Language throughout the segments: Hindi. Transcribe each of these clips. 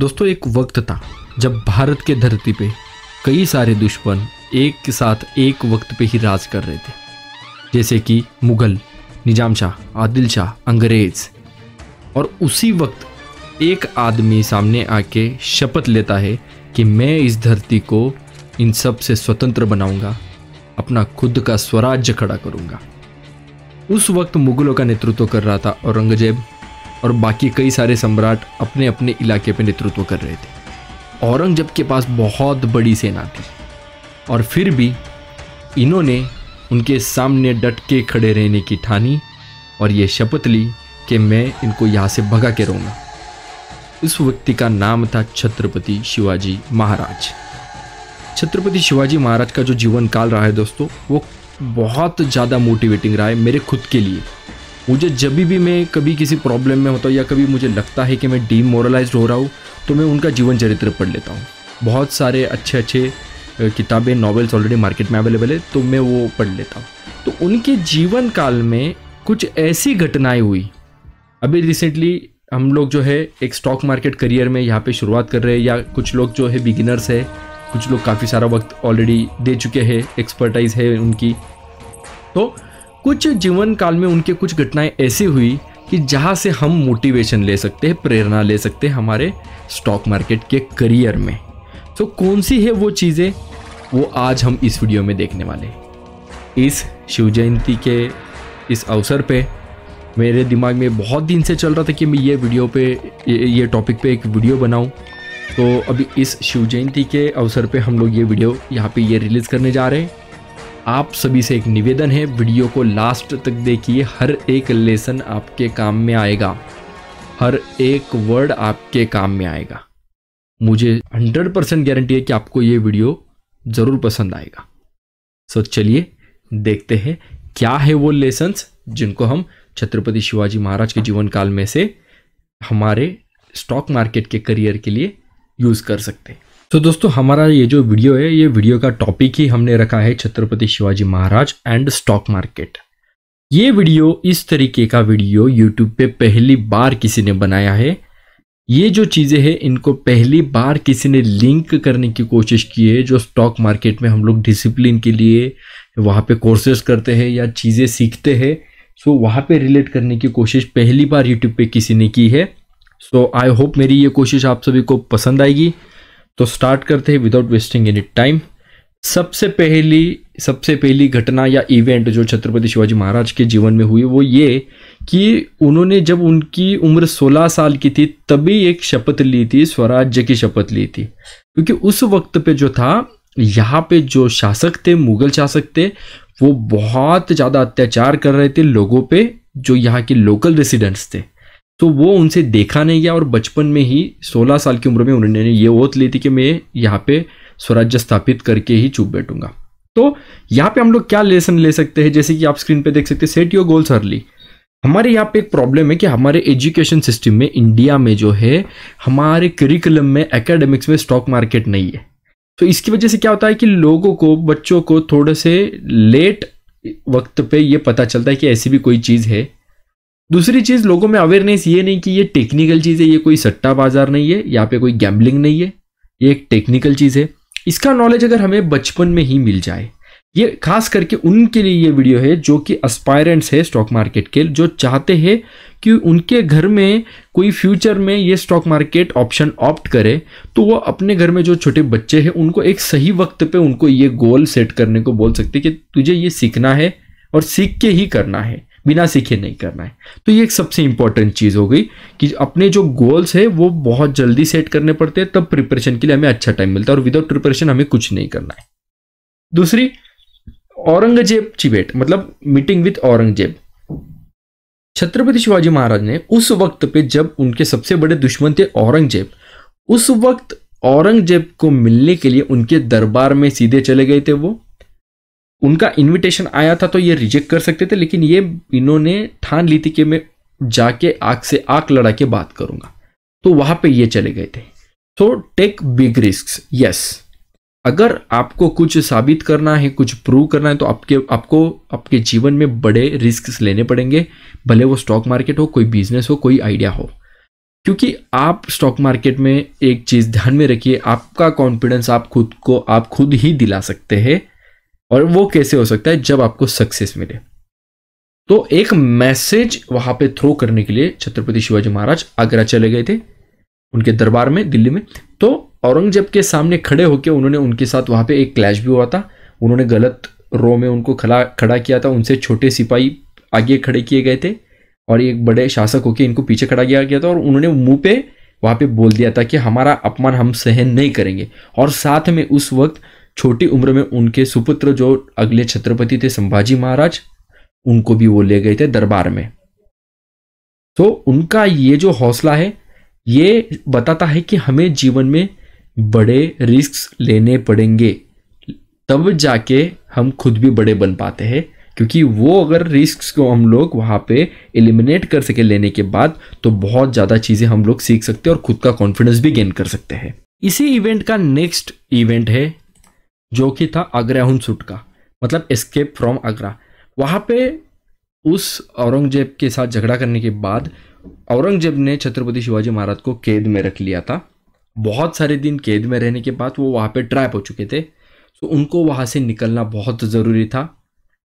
दोस्तों एक वक्त था जब भारत के धरती पे कई सारे दुश्मन एक के साथ एक वक्त पे ही राज कर रहे थे जैसे कि मुगल निजाम शाह आदिल शाह अंग्रेज और उसी वक्त एक आदमी सामने आके शपथ लेता है कि मैं इस धरती को इन सब से स्वतंत्र बनाऊंगा अपना खुद का स्वराज्य खड़ा करूंगा उस वक्त मुगलों का नेतृत्व कर रहा था औरंगजेब और बाकी कई सारे सम्राट अपने अपने इलाके पर नेतृत्व कर रहे थे औरंगजेब के पास बहुत बड़ी सेना थी और फिर भी इन्होंने उनके सामने डट के खड़े रहने की ठानी और ये शपथ ली कि मैं इनको यहाँ से भगा के रहूँगा उस व्यक्ति का नाम था छत्रपति शिवाजी महाराज छत्रपति शिवाजी महाराज का जो जीवन काल रहा है दोस्तों वो बहुत ज़्यादा मोटिवेटिंग रहा है मेरे खुद के लिए मुझे जब भी मैं कभी किसी प्रॉब्लम में होता हूँ या कभी मुझे लगता है कि मैं डीमोरलाइज हो रहा हूँ तो मैं उनका जीवन चरित्र पढ़ लेता हूँ बहुत सारे अच्छे अच्छे किताबें नॉवेल्स ऑलरेडी मार्केट में अवेलेबल है तो मैं वो पढ़ लेता हूँ तो उनके जीवन काल में कुछ ऐसी घटनाएं हुई अभी रिसेंटली हम लोग जो है एक स्टॉक मार्केट करियर में यहाँ पे शुरुआत कर रहे हैं या कुछ लोग जो है बिगिनर्स है कुछ लोग काफ़ी सारा वक्त ऑलरेडी दे चुके हैं एक्सपर्टाइज है उनकी तो कुछ जीवन काल में उनके कुछ घटनाएं ऐसी हुई कि जहाँ से हम मोटिवेशन ले सकते हैं प्रेरणा ले सकते हैं हमारे स्टॉक मार्केट के करियर में तो कौन सी है वो चीज़ें वो आज हम इस वीडियो में देखने वाले इस शिव जयंती के इस अवसर पे मेरे दिमाग में बहुत दिन से चल रहा था कि मैं ये वीडियो पे ये टॉपिक पे एक वीडियो बनाऊं तो अभी इस शिव जयंती के अवसर पे हम लोग ये वीडियो यहाँ पे ये रिलीज़ करने जा रहे हैं आप सभी से एक निवेदन है वीडियो को लास्ट तक देखिए हर एक लेसन आपके काम में आएगा हर एक वर्ड आपके काम में आएगा मुझे 100 परसेंट गारंटी है कि आपको ये वीडियो ज़रूर पसंद आएगा सो चलिए देखते हैं क्या है वो लेसन्स जिनको हम छत्रपति शिवाजी महाराज के जीवन काल में से हमारे स्टॉक मार्केट के करियर के लिए यूज़ कर सकते हैं तो दोस्तों हमारा ये जो वीडियो है ये वीडियो का टॉपिक ही हमने रखा है Chhatrapati Shivaji Maharaj and stock market ये वीडियो इस तरीके का वीडियो यूट्यूब पे पहली बार किसी ने बनाया है ये जो चीज़ें हैं इनको पहली बार किसी ने लिंक करने की कोशिश की है जो स्टॉक मार्केट में हम लोग डिसिप्लिन के लिए वहाँ पे कोर्सेज करते हैं या चीज़ें सीखते हैं सो वहाँ पे रिलेट करने की कोशिश पहली बार यूट्यूब पे किसी ने की है सो आई होप मेरी ये कोशिश आप सभी को पसंद आएगी तो स्टार्ट करते हैं विदाउट वेस्टिंग एनी टाइम सबसे पहली सबसे पहली घटना या इवेंट जो छत्रपति शिवाजी महाराज के जीवन में हुई वो ये कि उन्होंने जब उनकी उम्र 16 साल की थी तभी एक शपथ ली थी स्वराज्य की शपथ ली थी क्योंकि उस वक्त पे जो था यहाँ पे जो शासक थे मुगल शासक थे वो बहुत ज़्यादा अत्याचार कर रहे थे लोगों पे जो यहाँ के लोकल रेसिडेंट्स थे तो वो उनसे देखा नहीं गया और बचपन में ही 16 साल की उम्र में उन्होंने ये ओत ली थी कि मैं यहाँ पे स्वराज्य स्थापित करके ही चुप बैठूंगा तो यहाँ पे हम लोग क्या लेसन ले सकते हैं जैसे कि आप स्क्रीन पे देख सकते हैं सेट योर गोल्स अर्ली हमारे यहाँ पे एक प्रॉब्लम है कि हमारे एजुकेशन सिस्टम में इंडिया में जो है हमारे करिकुलम में एकेडमिक्स में स्टॉक मार्केट नहीं है तो इसकी वजह से क्या होता है कि लोगों को बच्चों को थोड़े से लेट वक्त पे ये पता चलता है कि ऐसी भी कोई चीज़ है दूसरी चीज़ लोगों में अवेयरनेस ये नहीं कि ये टेक्निकल चीज़ है ये कोई सट्टा बाजार नहीं है यहाँ पे कोई गैम्बलिंग नहीं है ये एक टेक्निकल चीज़ है इसका नॉलेज अगर हमें बचपन में ही मिल जाए ये खास करके उनके लिए ये वीडियो है जो कि अस्पायरेंट्स है स्टॉक मार्केट के जो चाहते हैं कि उनके घर में कोई फ्यूचर में ये स्टॉक मार्केट ऑप्शन ऑप्ट करे तो वो अपने घर में जो छोटे बच्चे हैं उनको एक सही वक्त पे उनको ये गोल सेट करने को बोल सकते कि तुझे ये सीखना है और सीख के ही करना है बिना सीखे नहीं करना है तो ये एक सबसे इंपॉर्टेंट चीज़ हो गई कि अपने जो गोल्स है वो बहुत जल्दी सेट करने पड़ते हैं तब प्रिपरेशन के लिए हमें अच्छा टाइम मिलता है और विदाउट प्रिपरेशन हमें कुछ नहीं करना है दूसरी औरंगजेब चिबेट मतलब मीटिंग विथ औरंगजेब छत्रपति शिवाजी महाराज ने उस वक्त पे जब उनके सबसे बड़े दुश्मन थे औरंगजेब उस वक्त औरंगजेब को मिलने के लिए उनके दरबार में सीधे चले गए थे वो उनका इनविटेशन आया था तो ये रिजेक्ट कर सकते थे लेकिन ये इन्होंने ठान ली थी कि मैं जाके आग से आग लड़ा के बात करूंगा तो वहां पे ये चले गए थे so take big risk yes अगर आपको कुछ साबित करना है कुछ प्रूव करना है तो आपके आपको आपके जीवन में बड़े रिस्क लेने पड़ेंगे भले वो स्टॉक मार्केट हो कोई बिजनेस हो कोई आइडिया हो क्योंकि आप स्टॉक मार्केट में एक चीज़ ध्यान में रखिए आपका कॉन्फिडेंस आप खुद को आप खुद ही दिला सकते हैं और वो कैसे हो सकता है जब आपको सक्सेस मिले तो एक मैसेज वहां पे थ्रो करने के लिए छत्रपति शिवाजी महाराज आगरा चले गए थे उनके दरबार में दिल्ली में तो औरंगजेब के सामने खड़े होकर उन्होंने उनके साथ वहां पे एक क्लैश भी हुआ था उन्होंने गलत रो में उनको खड़ा खड़ा किया था उनसे छोटे सिपाही आगे खड़े किए गए थे और एक बड़े शासक होकर इनको पीछे खड़ा किया गया था और उन्होंने मुंह पे वहां पे बोल दिया था कि हमारा अपमान हम सहन नहीं करेंगे और साथ में उस वक्त छोटी उम्र में उनके सुपुत्र जो अगले छत्रपति थे संभाजी महाराज उनको भी वो ले गए थे दरबार में तो उनका ये जो हौसला है ये बताता है कि हमें जीवन में बड़े रिस्क लेने पड़ेंगे तब जाके हम खुद भी बड़े बन पाते हैं क्योंकि वो अगर रिस्क को हम लोग वहाँ पे एलिमिनेट कर सके लेने के बाद तो बहुत ज़्यादा चीज़ें हम लोग सीख सकते हैं और खुद का कॉन्फिडेंस भी गेन कर सकते हैं इसी इवेंट का नेक्स्ट इवेंट है जो कि था आगराहून सूट का मतलब एस्केप फ्रॉम आगरा वहाँ पे उस औरंगजेब के साथ झगड़ा करने के बाद औरंगजेब ने छत्रपति शिवाजी महाराज को कैद में रख लिया था बहुत सारे दिन कैद में रहने के बाद वो वहाँ पे ट्रैप हो चुके थे तो उनको वहाँ से निकलना बहुत ज़रूरी था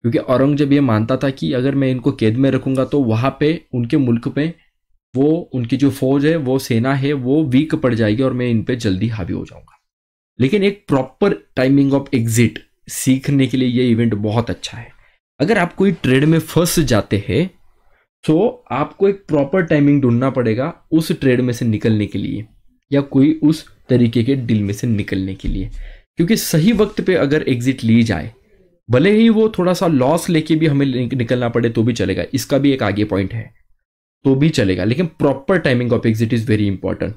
क्योंकि औरंगजेब ये मानता था कि अगर मैं इनको कैद में रखूँगा तो वहाँ पे उनके मुल्क में वो उनकी जो फौज है वो सेना है वो वीक पड़ जाएगी और मैं इन पर जल्दी हावी हो जाऊँगा लेकिन एक प्रॉपर टाइमिंग ऑफ एग्जिट सीखने के लिए ये इवेंट बहुत अच्छा है अगर आप कोई ट्रेड में फंस जाते हैं तो आपको एक प्रॉपर टाइमिंग ढूंढना पड़ेगा उस ट्रेड में से निकलने के लिए या कोई उस तरीके के डील में से निकलने के लिए क्योंकि सही वक्त पे अगर एग्जिट ली जाए भले ही वो थोड़ा सा लॉस लेके भी हमें निकलना पड़े तो भी चलेगा इसका भी एक आगे पॉइंट है तो भी चलेगा लेकिन proper timing of exit is very important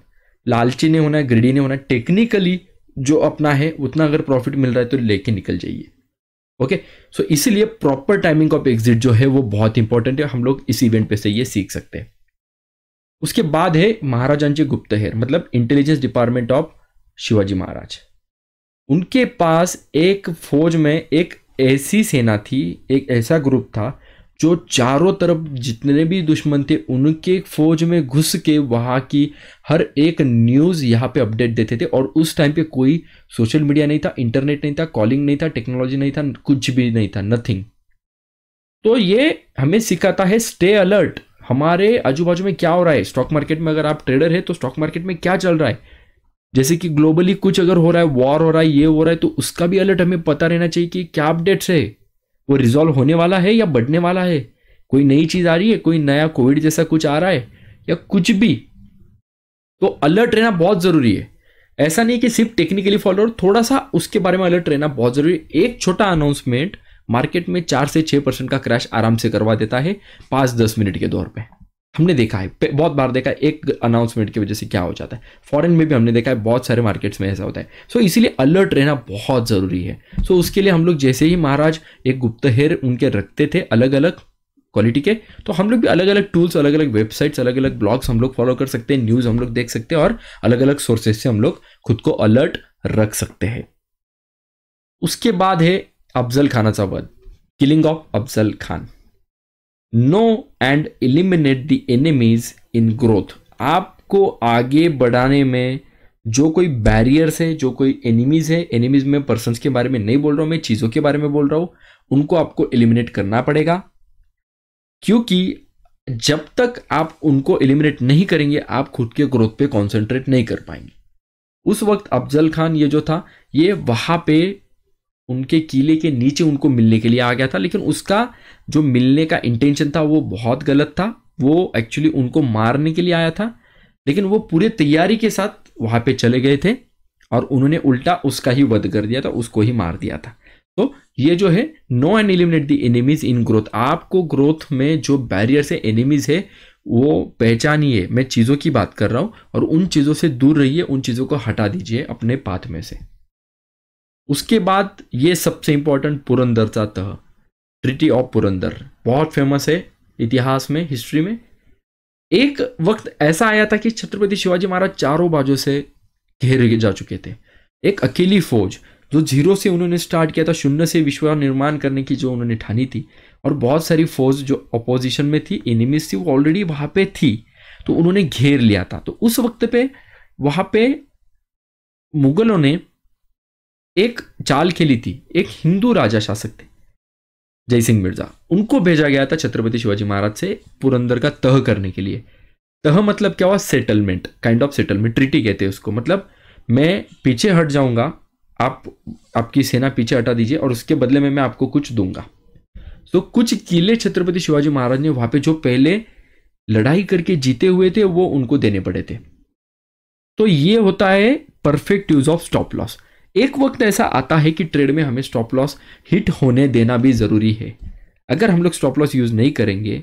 लालची ने होना है ग्रिडी ने होना टेक्निकली जो अपना है उतना अगर प्रॉफिट मिल रहा है तो लेके निकल जाइए ओके सो इसीलिए प्रॉपर टाइमिंग ऑफ एग्जिट जो है वो बहुत इंपॉर्टेंट है हम लोग इस इवेंट पे से ये सीख सकते हैं उसके बाद है महाराजांचे गुप्तहेर मतलब intelligence department of Shivaji Maharaj उनके पास एक फौज में एक ऐसी सेना थी एक ऐसा ग्रुप था जो चारों तरफ जितने भी दुश्मन थे उनके फौज में घुस के वहाँ की हर एक न्यूज़ यहाँ पे अपडेट देते थे और उस टाइम पे कोई सोशल मीडिया नहीं था इंटरनेट नहीं था कॉलिंग नहीं था टेक्नोलॉजी नहीं था कुछ भी नहीं था नथिंग तो ये हमें सिखाता है स्टे अलर्ट हमारे आजू बाजू में क्या हो रहा है स्टॉक मार्केट में अगर आप ट्रेडर है तो स्टॉक मार्केट में क्या चल रहा है जैसे कि ग्लोबली कुछ अगर हो रहा है वॉर हो रहा है ये हो रहा है तो उसका भी अलर्ट हमें पता रहना चाहिए कि क्या अपडेट्स है वो रिजॉल्व होने वाला है या बढ़ने वाला है कोई नई चीज़ आ रही है कोई नया कोविड जैसा कुछ आ रहा है या कुछ भी तो अलर्ट रहना बहुत ज़रूरी है ऐसा नहीं कि सिर्फ टेक्निकली फॉलो थोड़ा सा उसके बारे में अलर्ट रहना बहुत ज़रूरी है एक छोटा अनाउंसमेंट मार्केट में चार से छह परसेंट का क्रैश आराम से करवा देता है पांच दस मिनट के दौर पर हमने देखा है बहुत बार देखा है एक अनाउंसमेंट की वजह से क्या हो जाता है फॉरेन में भी हमने देखा है बहुत सारे मार्केट्स में ऐसा होता है सो so, इसीलिए अलर्ट रहना बहुत ज़रूरी है सो so, उसके लिए हम लोग जैसे ही महाराज एक गुप्तहेर उनके रखते थे अलग अलग क्वालिटी के तो हम लोग भी अलग अलग टूल्स अलग अलग वेबसाइट्स अलग अलग ब्लॉग्स हम लोग फॉलो कर सकते हैं न्यूज़ हम लोग देख सकते हैं और अलग अलग सोर्सेज से हम लोग खुद को अलर्ट रख सकते हैं उसके बाद है अफजल खान वध killing of Afzal Khan know and eliminate the enemies in growth आपको आगे बढ़ाने में जो कोई बैरियर्स है जो कोई एनिमीज है एनिमीज में पर्सन के बारे में नहीं बोल रहा हूं मैं चीज़ों के बारे में बोल रहा हूं उनको आपको एलिमिनेट करना पड़ेगा क्योंकि जब तक आप उनको एलिमिनेट नहीं करेंगे आप खुद के ग्रोथ पे कॉन्सेंट्रेट नहीं कर पाएंगे उस वक्त अफजल खान ये जो था ये वहां पे उनके किले के नीचे उनको मिलने के लिए आ गया था लेकिन उसका जो मिलने का इंटेंशन था वो बहुत गलत था वो एक्चुअली उनको मारने के लिए आया था लेकिन वो पूरे तैयारी के साथ वहाँ पे चले गए थे और उन्होंने उल्टा उसका ही वध कर दिया था उसको ही मार दिया था तो ये जो है know and eliminate the enemies in growth आपको ग्रोथ में जो बैरियर है एनिमीज है वो पहचानिए मैं चीज़ों की बात कर रहा हूँ और उन चीज़ों से दूर रहिए उन चीज़ों को हटा दीजिए अपने पाथ में से उसके बाद ये सबसे इंपॉर्टेंट पुरंदर पुरंदरचा तह ट्रिटी ऑफ पुरंदर बहुत फेमस है इतिहास में हिस्ट्री में एक वक्त ऐसा आया था कि छत्रपति शिवाजी महाराज चारों बाजों से घेरे जा चुके थे एक अकेली फौज जो जीरो से उन्होंने स्टार्ट किया था शून्य से विश्व निर्माण करने की जो उन्होंने ठानी थी और बहुत सारी फौज जो अपोजिशन में थी एनिमीज थी वो ऑलरेडी वहाँ पे थी तो उन्होंने घेर लिया था तो उस वक्त पे वहाँ पे मुगलों ने एक चाल खेली थी एक हिंदू राजा शासक थे जय सिंह मिर्जा उनको भेजा गया था छत्रपति शिवाजी महाराज से पुरंदर का तह करने के लिए तह मतलब क्या हुआ settlement kind of settlement treaty कहते हैं उसको मतलब मैं पीछे हट जाऊंगा आप आपकी सेना पीछे हटा दीजिए और उसके बदले में मैं आपको कुछ दूंगा तो कुछ किले छत्रपति शिवाजी महाराज ने वहां पे जो पहले लड़ाई करके जीते हुए थे वो उनको देने पड़े थे तो ये होता है perfect use of stop loss एक वक्त ऐसा आता है कि ट्रेड में हमें स्टॉप लॉस हिट होने देना भी ज़रूरी है अगर हम लोग स्टॉप लॉस यूज़ नहीं करेंगे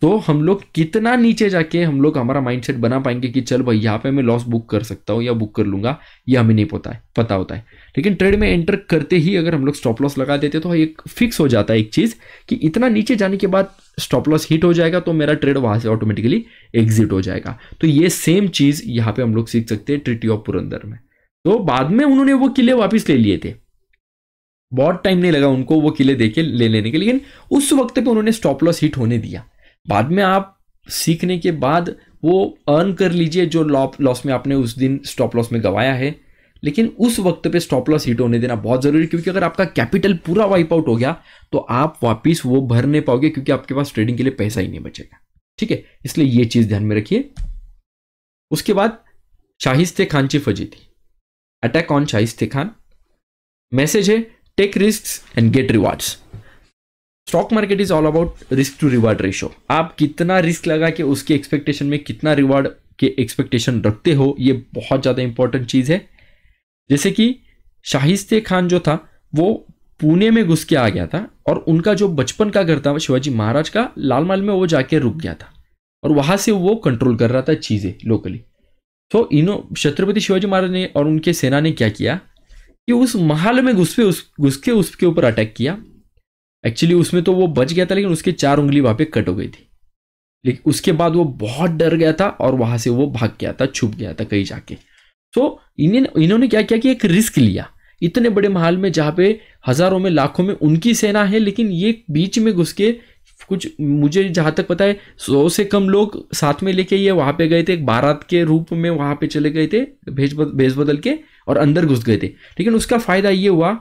तो हम लोग कितना नीचे जाके हम लोग हमारा माइंडसेट बना पाएंगे कि चल भाई यहाँ पे मैं लॉस बुक कर सकता हूँ या बुक कर लूंगा ये हमें नहीं पता है पता होता है लेकिन ट्रेड में एंटर करते ही अगर हम लोग स्टॉप लॉस लगा देते तो एक फिक्स हो जाता है एक चीज़ कि इतना नीचे जाने के बाद स्टॉप लॉस हिट हो जाएगा तो मेरा ट्रेड वहाँ से ऑटोमेटिकली एग्जिट हो जाएगा तो ये सेम चीज़ यहाँ पर हम लोग सीख सकते हैं ट्रिटी ऑफ पुरंदर में तो बाद में उन्होंने वो किले वापस ले लिए थे बहुत टाइम नहीं लगा उनको वो किले देके ले लेने के लेकिन उस वक्त पे उन्होंने स्टॉप लॉस हिट होने दिया बाद में आप सीखने के बाद वो अर्न कर लीजिए जो लॉस में आपने उस दिन स्टॉप लॉस में गवाया है लेकिन उस वक्त पे स्टॉप लॉस हिट होने देना बहुत ज़रूरी क्योंकि अगर आपका कैपिटल पूरा वाइप आउट हो गया तो आप वापस वो भर नहीं पाओगे क्योंकि आपके पास ट्रेडिंग के लिए पैसा ही नहीं बचेगा ठीक है इसलिए ये चीज़ ध्यान में रखिए उसके बाद शाहिस्ते खांची फजी थी attack on Shahisti Khan message है take risk and get rewards stock market is all about risk to reward ratio आप कितना रिस्क लगा के उसके एक्सपेक्टेशन में कितना रिवार्ड के एक्सपेक्टेशन रखते हो ये बहुत ज़्यादा इंपॉर्टेंट चीज़ है जैसे कि शाहिस्ते खान जो था वो पुणे में घुस के आ गया था और उनका जो बचपन का घर था शिवाजी महाराज का लाल माल में वो जाके रुक गया था और वहाँ से वो कंट्रोल कर रहा था चीज़ें लोकली तो इनो छत्रपति शिवाजी महाराज ने और उनके सेना ने क्या किया कि उस महल में घुस पे उस घुस के उसके ऊपर अटैक किया एक्चुअली उसमें तो वो बच गया था लेकिन उसके चार उंगली वहाँ पे कट हो गई थी लेकिन उसके बाद वो बहुत डर गया था और वहाँ से वो भाग गया था छुप गया था कहीं जाके तो इन्हें इन्होंने क्या किया कि एक रिस्क लिया इतने बड़े महल में जहाँ पे हजारों में लाखों में उनकी सेना है लेकिन ये बीच में घुस के कुछ मुझे जहाँ तक पता है सौ से कम लोग साथ में लेके ये वहाँ पे गए थे एक बारात के रूप में वहाँ पे चले गए थे भेज भेज बदल के और अंदर घुस गए थे लेकिन उसका फ़ायदा ये हुआ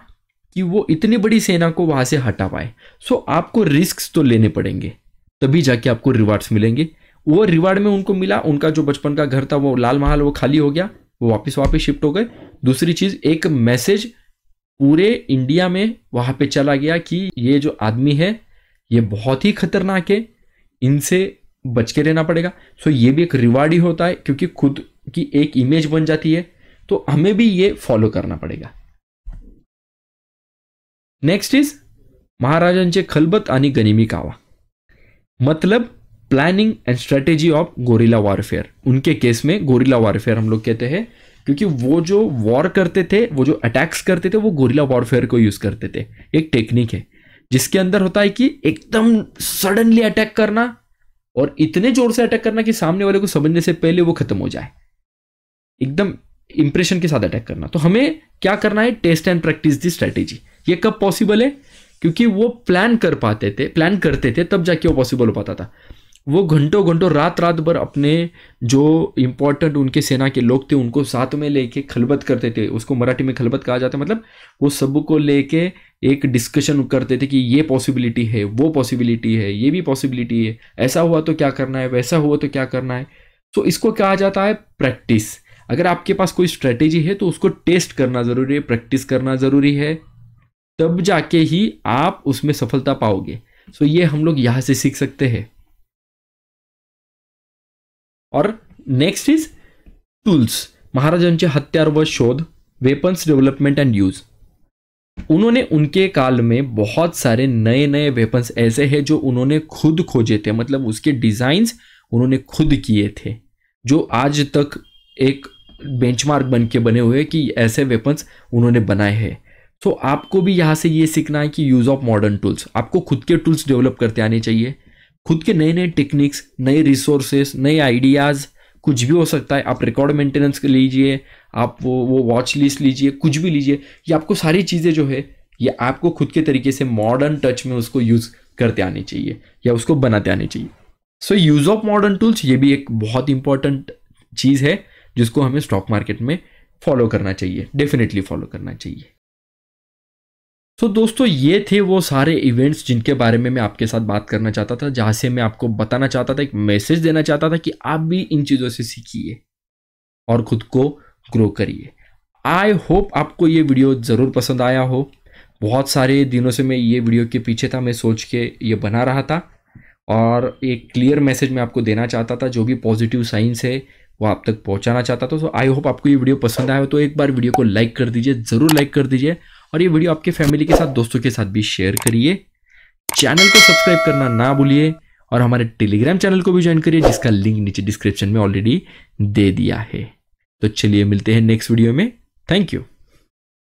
कि वो इतनी बड़ी सेना को वहाँ से हटा पाए सो आपको रिस्क तो लेने पड़ेंगे तभी जाके आपको रिवार्ड्स मिलेंगे वो रिवार्ड में उनको मिला उनका जो बचपन का घर था वो लाल महल वो खाली हो गया वो वापस वापस शिफ्ट हो गए दूसरी चीज़ एक मैसेज पूरे इंडिया में वहाँ पे चला गया कि ये जो आदमी है ये बहुत ही खतरनाक है इनसे बच के रहना पड़ेगा सो ये भी एक रिवार्ड ही होता है क्योंकि खुद की एक इमेज बन जाती है तो हमें भी ये फॉलो करना पड़ेगा नेक्स्ट इज महाराजांचे खलबत आणि गनिमी कावा मतलब planning and strategy of guerrilla warfare उनके केस में गोरिला वॉरफेयर हम लोग कहते हैं क्योंकि वो जो वॉर करते थे वो जो अटैक्स करते थे वो गोरिला वॉरफेयर को यूज करते थे एक टेक्निक है जिसके अंदर होता है कि एकदम सडनली अटैक करना और इतने जोर से अटैक करना कि सामने वाले को समझने से पहले वो खत्म हो जाए एकदम इंप्रेशन के साथ अटैक करना तो हमें क्या करना है test and practice the strategy ये कब पॉसिबल है क्योंकि वो प्लान कर पाते थे प्लान करते थे तब जाके वो पॉसिबल हो पाता था वो घंटों घंटों रात रात भर अपने जो इंपॉर्टेंट उनके सेना के लोग थे उनको साथ में लेके खलबत करते थे उसको मराठी में खलबत कहा जाता है मतलब वो सब को लेके एक डिस्कशन करते थे कि ये पॉसिबिलिटी है वो पॉसिबिलिटी है ये भी पॉसिबिलिटी है ऐसा हुआ तो क्या करना है वैसा हुआ तो क्या करना है तो इसको क्या आ जाता है प्रैक्टिस अगर आपके पास कोई स्ट्रैटेजी है तो उसको टेस्ट करना ज़रूरी है प्रैक्टिस करना ज़रूरी है तब जाके ही आप उसमें सफलता पाओगे सो ये हम लोग यहाँ से सीख सकते हैं और नेक्स्ट इज टूल्स महाराजांचे हत्यार व शोध वेपन्स डेव्हलपमेंट अँड यूज उन्होंने उनके काल में बहुत सारे नए नए वेपन्स ऐसे हैं जो उन्होंने खुद खोजे थे मतलब उसके डिज़ाइंस उन्होंने खुद किए थे जो आज तक एक बेंचमार्क बन के बने हुए कि ऐसे वेपन्स उन्होंने बनाए हैं तो आपको भी यहाँ से ये सीखना है कि यूज़ ऑफ मॉडर्न टूल्स आपको खुद के टूल्स डेवलप करते आने चाहिए खुद के नए नए टेक्निक्स नए रिसोर्सेस नए आइडियाज़ कुछ भी हो सकता है आप रिकॉर्ड मेंटेनेंस लीजिए आप वो वो वॉच लिस्ट लीजिए कुछ भी लीजिए ये आपको सारी चीज़ें जो है ये आपको खुद के तरीके से मॉडर्न टच में उसको यूज़ करते आने चाहिए या उसको बनाते आने चाहिए so use of modern tools ये भी एक बहुत इंपॉर्टेंट चीज़ है जिसको हमें स्टॉक मार्केट में फॉलो करना चाहिए डेफिनेटली फॉलो करना चाहिए सो so, दोस्तों ये थे वो सारे इवेंट्स जिनके बारे में मैं आपके साथ बात करना चाहता था जहाँ से मैं आपको बताना चाहता था एक मैसेज देना चाहता था कि आप भी इन चीज़ों से सीखिए और ख़ुद को ग्रो करिए आई होप आपको ये वीडियो ज़रूर पसंद आया हो बहुत सारे दिनों से मैं ये वीडियो के पीछे था मैं सोच के ये बना रहा था और एक क्लियर मैसेज मैं आपको देना चाहता था जो भी पॉजिटिव साइंस है वो आप तक पहुंचाना चाहता था तो आई होप आपको ये वीडियो पसंद आया हो तो एक बार वीडियो को लाइक कर दीजिए ज़रूर लाइक कर दीजिए और ये वीडियो आपके फैमिली के साथ दोस्तों के साथ भी शेयर करिए चैनल को सब्सक्राइब करना ना भूलिए और हमारे टेलीग्राम चैनल को भी ज्वाइन करिए जिसका लिंक नीचे डिस्क्रिप्शन में ऑलरेडी दे दिया है तो चलिए मिलते हैं नेक्स्ट वीडियो में थैंक यू